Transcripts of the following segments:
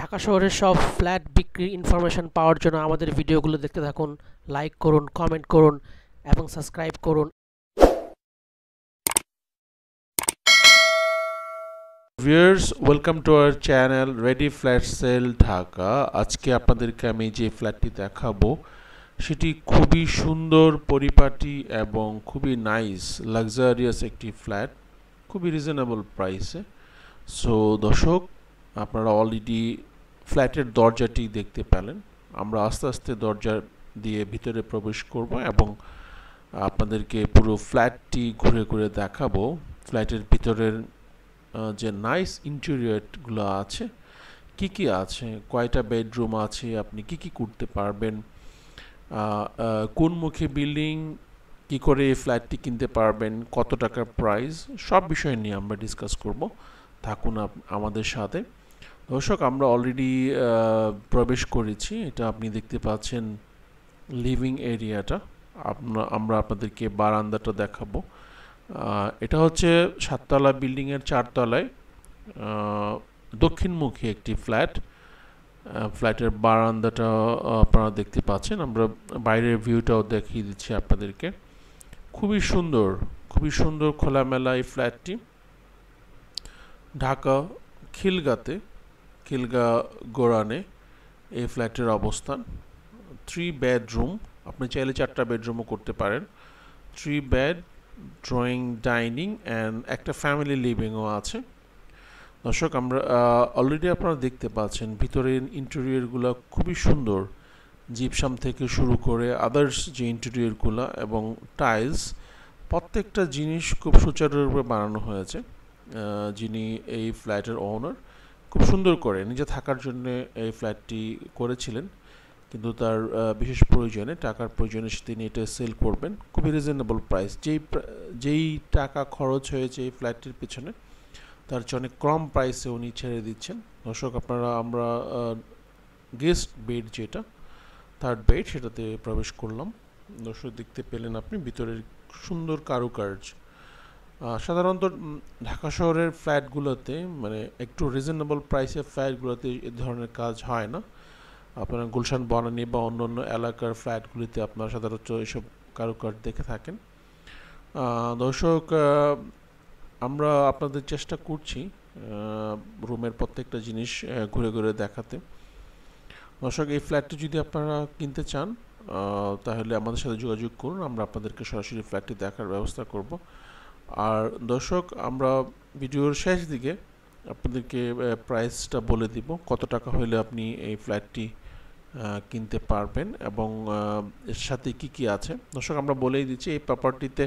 ঢাকা শহরের সব ফ্ল্যাট বিক্রি ইনফরমেশন পাওয়ার জন্য আমাদের ভিডিওগুলো দেখতে থাকুন লাইক করুন কমেন্ট করুন এবং সাবস্ক্রাইব করুন viewers welcome to our channel ready flat sale Dhaka আজকে আপনাদেরকে আমি যে ফ্ল্যাটটি দেখাবো সেটি খুবই সুন্দর পরিপাটি এবং খুবই নাইস লাক্সারিয়াস একটি ফ্ল্যাট খুবই রিজনেবল প্রাইসে সো দর্শক আপনারা অলরেডি ফ্ল্যাটের দরজাটি দেখতে পেলেন আমরা আস্তে আস্তে দরজা দিয়ে ভিতরে প্রবেশ করব এবং আপনাদেরকে পুরো ফ্ল্যাটটি ঘুরে ঘুরে দেখাবো ফ্ল্যাটের ভিতরের যে নাইস ইন্টেরিয়রগুলো আছে কি কি আছে কয়টা বেডরুম আছে আপনি কি কি করতে পারবেন কোন মুখে বিল্ডিং কি করে এই ফ্ল্যাটটি কিনতে পারবেন কত টাকার প্রাইস সব বিষয় নিয়ে আমরা ডিসকাস করব থাকুন আমাদের সাথে দর্শক আমরা অলরেডি প্রবেশ করেছি এটা আপনি দেখতে পাচ্ছেন লিভিং এরিয়াটা আমরা আপনাদেরকে বারান্দাটা দেখাবো এটা হচ্ছে সাততলা বিল্ডিংয়ের চারতলায় দক্ষিণমুখী একটি ফ্ল্যাট ফ্ল্যাটের বারান্দাটা আপনারা দেখতে পাচ্ছেন আমরা বাইরের ভিউটাও দেখিয়ে দিচ্ছি আপনাদেরকে খুবই সুন্দর খুবই সুন্দর খোলামেলা এই ফ্ল্যাটটি ঢাকা খিলগাতে খিলগা গোরানে এই ফ্ল্যাটের অবস্থান থ্রি বেডরুম আপনি চাইলে চারটা বেডরুমও করতে পারেন three bed drawing dining and একটা ফ্যামিলি লিভিংও আছে দর্শক আমরা অলরেডি আপনারা দেখতে পাচ্ছেন ভিতরের ইন্টেরিয়রগুলো খুবই সুন্দর জিপসাম থেকে শুরু করে আদার্স যে ইন্টেরিয়রগুলো এবং টাইলস প্রত্যেকটা জিনিস খুব সুচারুরূপে বানানো হয়েছে যিনি এই ফ্ল্যাটের ওনার খুব সুন্দর করে নিজে থাকার জন্য এই ফ্ল্যাটটি করেছিলেন কিন্তু তার বিশেষ প্রয়োজনে টাকার প্রয়োজনে তিনি এটা সেল করবেন খুবই রিজনেবল প্রাইস যেই যেই টাকা খরচ হয়েছে এই ফ্ল্যাটটির পেছনে তার চেয়ে কম প্রাইসে উনি ছেড়ে দিচ্ছেন দর্শক আপনারা আমরা গেস্ট বেড যেটা থার্ড বেড সেটাতে প্রবেশ করলাম দর্শক দেখতে পেলেন আপনি ভিতরের সুন্দর কারুকার্য সাধারণত ঢাকা শহরের ফ্ল্যাটগুলোতে মানে একটু রিজনেবল প্রাইসে ফ্ল্যাটগুলোতে এ ধরনের কাজ হয় না আপনার গুলশান বনানি বা অন্য অন্য এলাকার ফ্ল্যাটগুলিতে আপনারা সাধারণত এসব কারুকার দেখে থাকেন দর্শক আমরা আপনাদের চেষ্টা করছি রুমের প্রত্যেকটা জিনিস ঘুরে ঘুরে দেখাতে দর্শক এই ফ্ল্যাটটি যদি আপনারা কিনতে চান তাহলে আমাদের সাথে যোগাযোগ করুন আমরা আপনাদেরকে সরাসরি ফ্ল্যাটটি দেখার ব্যবস্থা করব আর দর্শক আমরা ভিডিওর শেষ দিকে আপনাদেরকে প্রাইসটা বলে দিব কত টাকা হলে আপনি এই ফ্ল্যাটটি কিনতে পারবেন এবং এর সাথে কি কি আছে দর্শক আমরা বলেই দিচ্ছি এই প্রপার্টিতে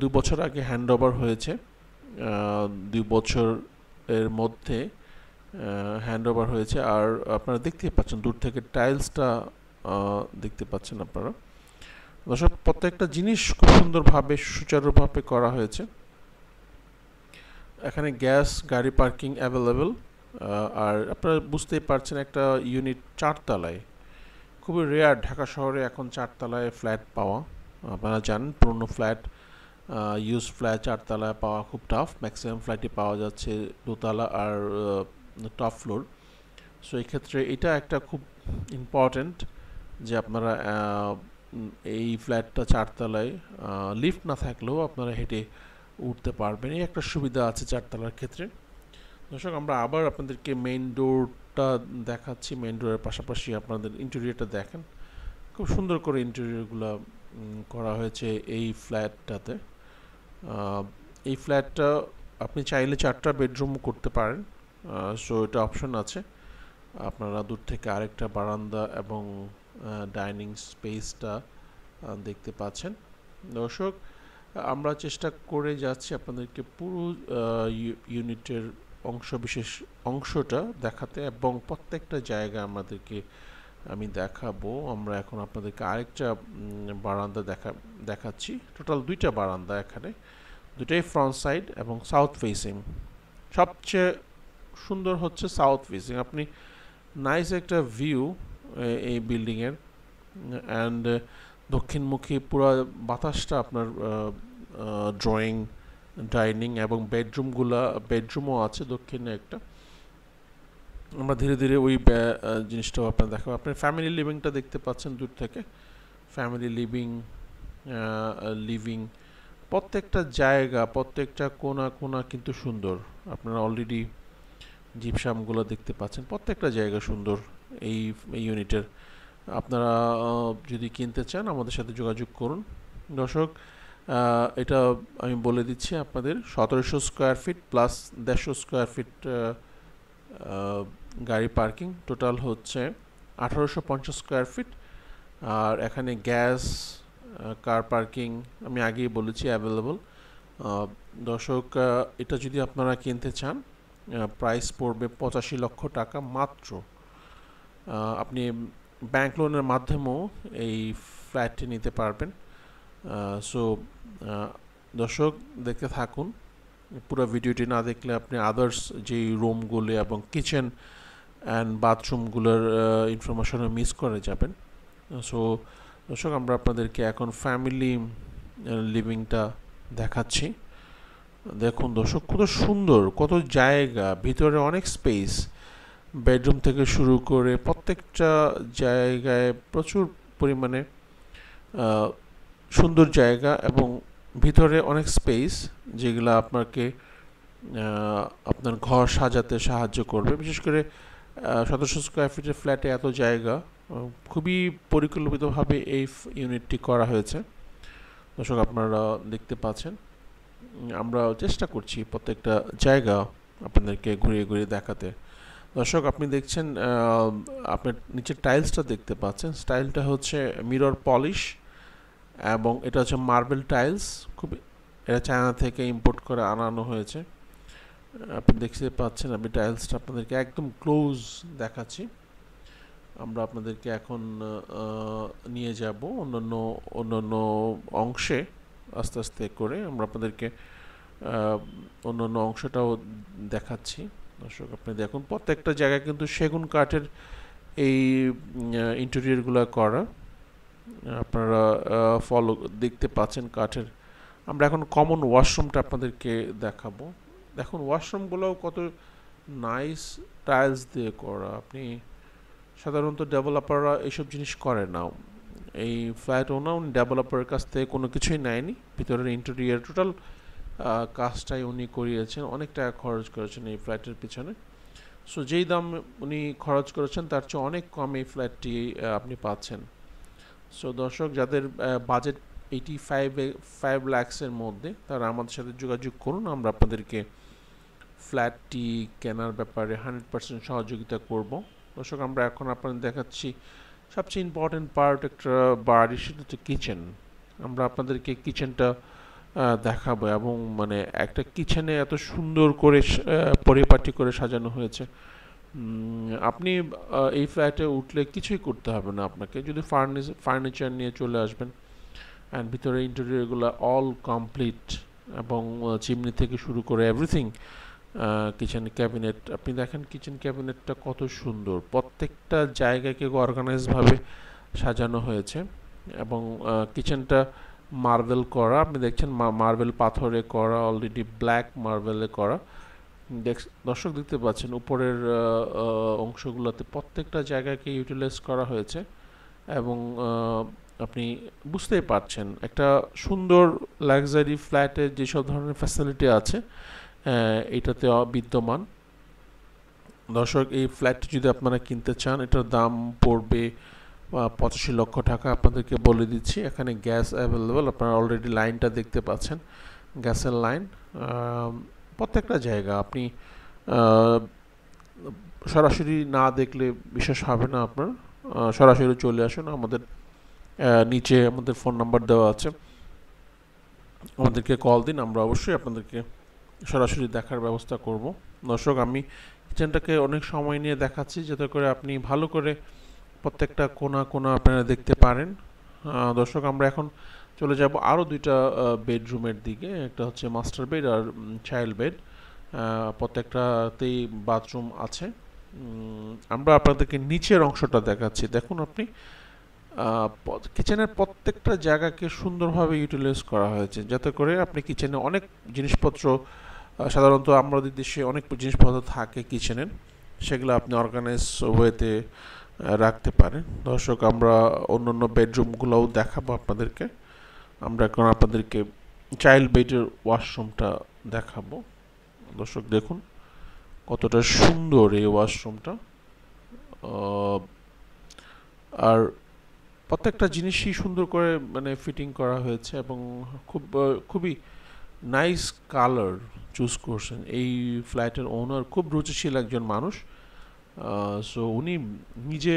দু বছর আগে হ্যান্ড ওভার হয়েছে দুই বছর এর মধ্যে হ্যান্ড ওভার হয়েছে আর আপনারা দেখতেই পাচ্ছেন দূর থেকে টাইলসটা দেখতে পাচ্ছেন আপনারা দর্শক প্রত্যেকটা জিনিস খুব সুন্দরভাবে সুচারুভাবে করা হয়েছে এখানে গ্যাস গাড়ি পার্কিং অ্যাভেলেবেল আর আপনারা বুঝতেই পারছেন একটা ইউনিট চারতলায় খুবই রেয়ার ঢাকা শহরে এখন চারতলায় ফ্ল্যাট পাওয়া আপনারা জানেন পুরনো ফ্ল্যাট ইউজ ফ্ল্যাট চারতলায় পাওয়া খুব টাফ ম্যাক্সিমাম ফ্ল্যাটই পাওয়া যাচ্ছে দোতলা আর টপ ফ্লোর সো এক্ষেত্রে এটা একটা খুব ইম্পর্ট্যান্ট যে আপনারা এই ফ্ল্যাটটা চারতলায় লিফট না থাকলেও আপনারা হেঁটে উঠতে পারবেন এই একটা সুবিধা আছে চারতলার ক্ষেত্রে দর্শক আমরা আবার আপনাদেরকে মেইন ডোরটা দেখাচ্ছি মেইন ডোরের পাশাপাশি আপনাদের ইন্টেরিয়রটা দেখেন খুব সুন্দর করে ইন্টেরিয়রগুলো করা হয়েছে এই ফ্ল্যাটটাতে এই ফ্ল্যাটটা আপনি চাইলে চারটা বেডরুম করতে পারেন সো এটা অপশন আছে আপনারা দূর থেকে আরেকটা বারান্দা এবং ডাইনিং স্পেসটা দেখতে পাচ্ছেন দর্শক আমরা চেষ্টা করে যাচ্ছি আপনাদেরকে পুরো ইউনিটের অংশবিশেষ অংশটা দেখাতে এবং প্রত্যেকটা জায়গা আমাদেরকে আমি দেখাবো আমরা এখন আপনাদেরকে আরেকটা বারান্দা দেখা দেখাচ্ছি টোটাল দুইটা বারান্দা এখানে দুটাই ফ্রন্ট সাইড এবং সাউথ ফেসিং সবচেয়ে সুন্দর হচ্ছে সাউথ ফেসিং আপনি নাইস একটা ভিউ এই বিল্ডিংয়ের অ্যান্ড uh, দক্ষিণমুখী পুরো বাতাসটা আপনার ড্রয়িং ডাইনিং এবং বেডরুমগুলা বেডরুমও আছে দক্ষিণে একটা আমরা ধীরে ধীরে ওই জিনিসটাও আপনার দেখাবো আপনি ফ্যামিলি লিভিংটা দেখতে পাচ্ছেন দূর থেকে ফ্যামিলি লিভিং লিভিং প্রত্যেকটা জায়গা প্রত্যেকটা কোনা কোনা কিন্তু সুন্দর আপনারা অলরেডি জিপসামগুলো দেখতে পাচ্ছেন প্রত্যেকটা জায়গা সুন্দর এই ইউনিটের আপনারা যদি কিনতে চান আমাদের সাথে যোগাযোগ করুন দর্শক এটা আমি বলে দিচ্ছি আপনাদের সতেরোশো স্কোয়ার ফিট প্লাস দেড়শো স্কোয়ার ফিট গাড়ি পার্কিং টোটাল হচ্ছে আঠারোশো পঞ্চাশ স্কোয়ার ফিট আর এখানে গ্যাস কার পার্কিং আমি আগেই বলেছি অ্যাভেলেবল দর্শক এটা যদি আপনারা কিনতে চান প্রাইস পড়বে পঁচাশি লক্ষ টাকা মাত্র আপনি ব্যাংক লোনের মাধ্যমেও এই ফ্ল্যাটটি নিতে পারবেন সো দর্শক দেখতে থাকুন পুরো ভিডিওটি না দেখলে আপনি আদার্স যেই রুমগুলো এবং কিচেন অ্যান্ড বাথরুমগুলোর ইনফরমেশনও মিস করে যাবেন সো দর্শক আমরা আপনাদেরকে এখন ফ্যামিলি লিভিংটা দেখাচ্ছি দেখুন দর্শক কত সুন্দর কত জায়গা ভিতরে অনেক স্পেস বেডরুম থেকে শুরু করে প্রত্যেকটা জায়গায় প্রচুর পরিমাণে সুন্দর জায়গা এবং ভিতরে অনেক স্পেস যেগুলো আপনাকে আপনার ঘর সাজাতে সাহায্য করবে বিশেষ করে সদস্য স্কোয়ার ফিটের ফ্ল্যাটে এত জায়গা খুবই পরিকল্পিতভাবে এই ইউনিটটি করা হয়েছে দর্শক আপনারা দেখতে পাচ্ছেন আমরা চেষ্টা করছি প্রত্যেকটা জায়গা আপনাদেরকে ঘুরিয়ে ঘুরিয়ে দেখাতে দর্শক আপনি দেখছেন আপনার নিচে টাইলসটা দেখতে পাচ্ছেন স্টাইলটা হচ্ছে মিরর পলিশ এবং এটা হচ্ছে মার্বেল টাইলস খুব এটা চায়না থেকে ইম্পোর্ট করে আনানো হয়েছে আপনি দেখতে পাচ্ছেন আমি টাইলসটা আপনাদেরকে একদম ক্লোজ দেখাচ্ছি আমরা আপনাদেরকে এখন নিয়ে যাব অন্যান্য অন্যান্য অংশে আস্তে আস্তে করে আমরা আপনাদেরকে অন্যান্য অংশটাও দেখাচ্ছি দর্শক আপনি দেখুন প্রত্যেকটা জায়গায় কিন্তু সেগুন কাঠের এই ইন্টেরিয়রগুলো করা আপনারা ফলো দেখতে পাচ্ছেন কাঠের আমরা এখন কমন ওয়াশরুমটা আপনাদেরকে দেখাবো দেখুন ওয়াশরুমগুলোও কত নাইস টাইলস দিয়ে করা আপনি সাধারণত ডেভেলপাররা এইসব জিনিস করে না এই ফ্ল্যাট ওনার ডেভেলপারের কাছ থেকে কোনো কিছুই নেয়নি ভিতরের ইন্টেরিয়ার টোটাল কাজটাই উনি করিয়েছেন অনেক টাকা খরচ করেছেন এই ফ্ল্যাটের পিছনে সো যেই দাম উনি খরচ করেছেন তার চেয়ে অনেক কম এই ফ্ল্যাটটি আপনি পাচ্ছেন সো দর্শক যাদের বাজেট এইটি ফাইভ ফাইভ ল্যাক্সের মধ্যে তারা আমাদের সাথে যোগাযোগ করুন আমরা আপনাদেরকে ফ্ল্যাটটি কেনার ব্যাপারে হান্ড্রেড পার্সেন্ট সহযোগিতা করব দর্শক আমরা এখন আপনাদের দেখাচ্ছি সবচেয়ে ইম্পর্টেন্ট পার্ট একটা বাড়ির সেটা হচ্ছে কিচেন আমরা আপনাদেরকে কিচেনটা দেখাবো এবং মানে একটা কিচেনে এত সুন্দর করে পরিপাটি করে সাজানো হয়েছে আপনি এই ফ্ল্যাটে উঠলে কিছুই করতে হবে না আপনাকে যদি ফার্নিচার নিয়ে চলে আসবেন অ্যান্ড ভিতরে ইন্টেরিয়ারগুলো অল কমপ্লিট এবং চিমনি থেকে শুরু করে এভরিথিং কিচেন ক্যাবিনেট আপনি দেখেন কিচেন ক্যাবিনেটটা কত সুন্দর প্রত্যেকটা জায়গাকে অর্গানাইজভাবে সাজানো হয়েছে এবং কিচেনটা মার্বেল করা আপনি দেখছেন মার্বেল পাথরে করা অলরেডি ব্ল্যাক মার্বেলে করা দেখ দর্শক দেখতে পাচ্ছেন উপরের অংশগুলোতে প্রত্যেকটা জায়গাকে ইউটিলাইজ করা হয়েছে এবং আপনি বুঝতেই পারছেন একটা সুন্দর লাক্সারি ফ্ল্যাটে যেসব ধরনের ফ্যাসিলিটি আছে এটাতে বিদ্যমান দর্শক এই ফ্ল্যাটটি যদি আপনারা কিনতে চান এটার দাম পড়বে পঁচাশি লক্ষ টাকা আপনাদেরকে বলে দিচ্ছি এখানে গ্যাস অ্যাভেলেবেল আপনারা অলরেডি লাইনটা দেখতে পাচ্ছেন গ্যাসের লাইন প্রত্যেকটা জায়গা আপনি সরাসরি না দেখলে বিশ্বাস হবে না আপনার সরাসরি চলে আসুন আমাদের নিচে আমাদের ফোন নাম্বার দেওয়া আছে আমাদেরকে কল দিন আমরা অবশ্যই আপনাদেরকে সরাসরি দেখার ব্যবস্থা করব দর্শক আমি কিচেনটাকে অনেক সময় নিয়ে দেখাচ্ছি যাতে করে আপনি ভালো করে প্রত্যেকটা কোনা কোনা আপনারা দেখতে পারেন দর্শক আমরা এখন চলে যাব আরও দুইটা বেডরুমের দিকে একটা হচ্ছে মাস্টার বেড আর চাইল্ড বেড প্রত্যেকটাতেই বাথরুম আছে আমরা আপনাদেরকে নিচের অংশটা দেখাচ্ছি দেখুন আপনি কিচেনের প্রত্যেকটা জায়গাকে সুন্দরভাবে ইউটিলাইজ করা হয়েছে যাতে করে আপনি কিচেনে অনেক জিনিসপত্র সাধারণত আমাদের দেশে অনেক জিনিসপত্র থাকে কিচেনের সেগুলো আপনি অর্গানাইজ ওয়েতে রাখতে পারেন দর্শক আমরা অন্য অন্য বেডরুমগুলোও দেখাবো আপনাদেরকে আমরা এখন আপনাদেরকে চাইল্ড বেডের ওয়াশরুমটা দেখাবো দর্শক দেখুন কতটা সুন্দর এই ওয়াশরুমটা আর প্রত্যেকটা জিনিসই সুন্দর করে মানে ফিটিং করা হয়েছে এবং খুব খুবই নাইস কালার চুজ করছেন এই ফ্ল্যাটের ওনার খুব রুচিশীল একজন মানুষ সো উনি নিজে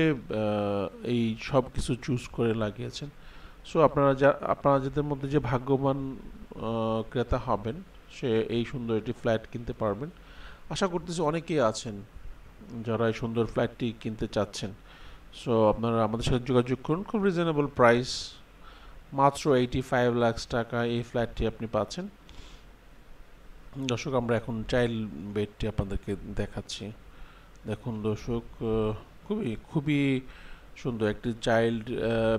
এই সব কিছু চুজ করে লাগিয়েছেন সো আপনারা যা আপনারা যাদের মধ্যে যে ভাগ্যবান ক্রেতা হবেন সে এই সুন্দর একটি ফ্ল্যাট কিনতে পারবেন আশা করতেছি অনেকেই আছেন যারা এই সুন্দর ফ্ল্যাটটি কিনতে চাচ্ছেন সো আপনারা আমাদের সাথে যোগাযোগ করুন খুব রিজনেবল প্রাইস মাত্র এইটি ফাইভ লাখস টাকা এই ফ্ল্যাটটি আপনি পাচ্ছেন দর্শক আমরা এখন চাইল্ড বেডটি আপনাদেরকে দেখাচ্ছি দেখুন দর্শক খুবই খুবই সুন্দর একটি চাইল্ড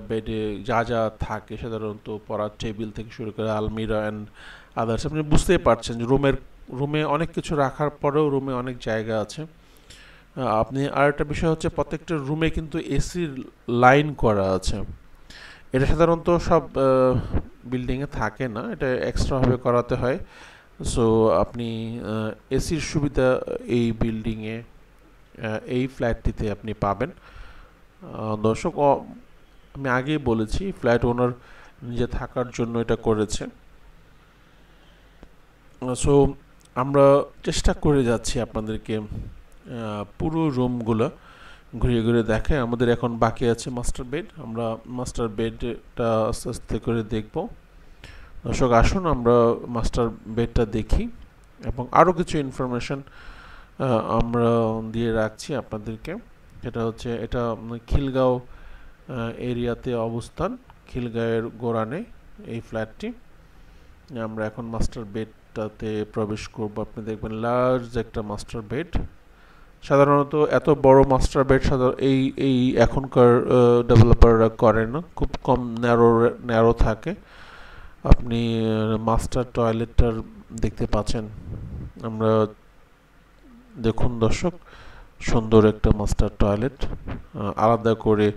বেডে যা যা থাকে সাধারণত পড়ার টেবিল থেকে শুরু করে আলমিরা অ্যান্ড আদার্স আপনি বুঝতেই পারছেন যে রুমের রুমে অনেক কিছু রাখার পরেও রুমে অনেক জায়গা আছে আপনি আর একটা বিষয় হচ্ছে প্রত্যেকটা রুমে কিন্তু এসির লাইন করা আছে এটা সাধারণত সব বিল্ডিংয়ে থাকে না এটা এক্সট্রাভাবে করাতে হয় সো আপনি এসির সুবিধা এই বিল্ডিংয়ে এই ফ্ল্যাটটিতে আপনি পাবেন দর্শক আমি আগেই বলেছি ফ্ল্যাট ওনার নিজে থাকার জন্য এটা করেছে সো আমরা চেষ্টা করে যাচ্ছি আপনাদেরকে পুরো রুমগুলো ঘুরে ঘুরে দেখে আমাদের এখন বাকি আছে মাস্টার বেড আমরা মাস্টার বেডটা আস্তে আস্তে করে দেখব দর্শক আসুন আমরা মাস্টার বেডটা দেখি এবং আরও কিছু ইনফরমেশন আমরা দিয়ে রাখছি আপনাদেরকে এটা হচ্ছে এটা খিলগাঁও এরিয়াতে অবস্থান খিলগাঁয়ের গোড়ানে এই ফ্ল্যাটটি আমরা এখন মাস্টার বেডটাতে প্রবেশ করবো আপনি দেখবেন লার্জ একটা মাস্টার বেড সাধারণত এত বড় মাস্টার বেড সাধারণ এই এই এখনকার ডেভেলপাররা করে না খুব কম ন্যারো ন্যারো থাকে আপনি মাস্টার টয়লেটটার দেখতে পাচ্ছেন আমরা দেখুন দর্শক সুন্দর একটা মাস্টার টয়লেট আলাদা করে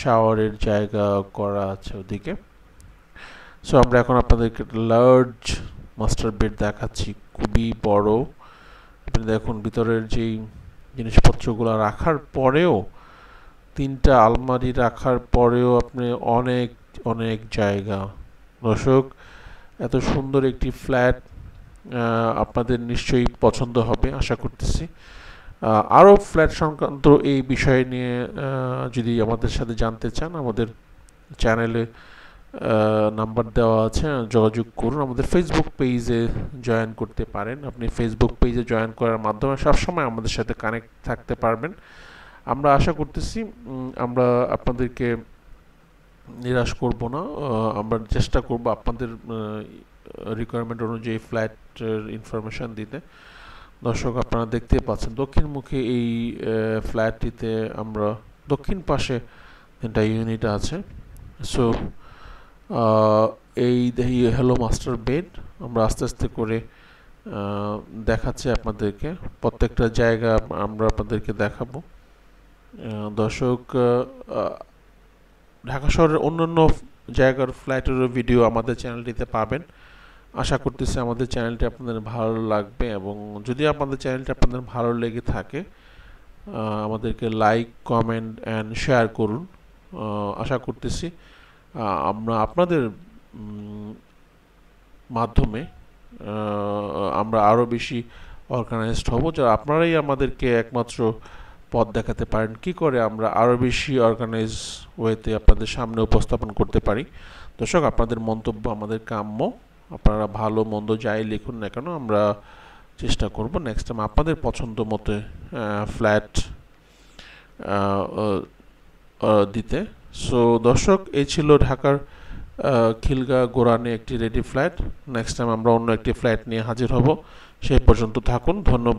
শাওয়ারের জায়গা করা আছে ওদিকে সো আমরা এখন আপনাদেরকে লার্জ মাস্টার বেড দেখাচ্ছি খুবই বড় আপনি দেখুন ভিতরের যেই জিনিসপত্রগুলো রাখার পরেও তিনটা আলমারি রাখার পরেও আপনি অনেক অনেক জায়গা দর্শক এত সুন্দর একটি ফ্ল্যাট আপনাদের নিশ্চয়ই পছন্দ হবে আশা করতেছি আরও ফ্ল্যাট সংক্রান্ত এই বিষয় নিয়ে যদি আমাদের সাথে জানতে চান আমাদের চ্যানেলে নাম্বার দেওয়া আছে যোগাযোগ করুন আমাদের ফেসবুক পেজে জয়েন করতে পারেন আপনি ফেসবুক পেজে জয়েন করার মাধ্যমে সবসময় আমাদের সাথে কানেক্ট থাকতে পারবেন আমরা আশা করতেছি আমরা আপনাদেরকে নিরাশ করব না আমরা চেষ্টা করব আপনাদের রিকোয়ারমেন্ট অনুযায়ী ফ্ল্যাটের ইনফরমেশান দিতে দর্শক আপনারা দেখতে পাচ্ছেন দক্ষিণমুখী এই ফ্ল্যাটটিতে আমরা দক্ষিণ পাশে তিনটা ইউনিট আছে সো এই হ্যালো মাস্টার বেড আমরা আস্তে আস্তে করে দেখাচ্ছি আপনাদেরকে প্রত্যেকটা জায়গা আমরা আপনাদেরকে দেখাবো দর্শক ঢাকা শহরের অন্যান্য জায়গার ফ্ল্যাটেরও ভিডিও আমাদের চ্যানেলটিতে পাবেন আশা করতেছি আমাদের চ্যানেলটি আপনাদের ভালো লাগবে এবং যদি আমাদের চ্যানেলটি আপনাদের ভালো লেগে থাকে আমাদেরকে লাইক কমেন্ট অ্যান্ড শেয়ার করুন আশা করতেছি আমরা আপনাদের মাধ্যমে আমরা আরও বেশি অর্গানাইজড হব যা আপনারাই আমাদেরকে একমাত্র পথ দেখাতে পারেন কি করে আমরা আরও বেশি অর্গানাইজ ওয়েতে আপনাদের সামনে উপস্থাপন করতে পারি দর্শক আপনাদের মন্তব্য আমাদের কাম্য আপনারা ভালো মন্দ যাই লিখুন না কেন আমরা চেষ্টা করব নেক্সট টাইম আপনাদের পছন্দ মতে ফ্ল্যাট দিতে সো দর্শক এই ছিল ঢাকার খিলগা গোরানে একটি রেডি ফ্ল্যাট নেক্সট টাইম আমরা অন্য একটি ফ্ল্যাট নিয়ে হাজির হব সেই পর্যন্ত থাকুন ধন্যবাদ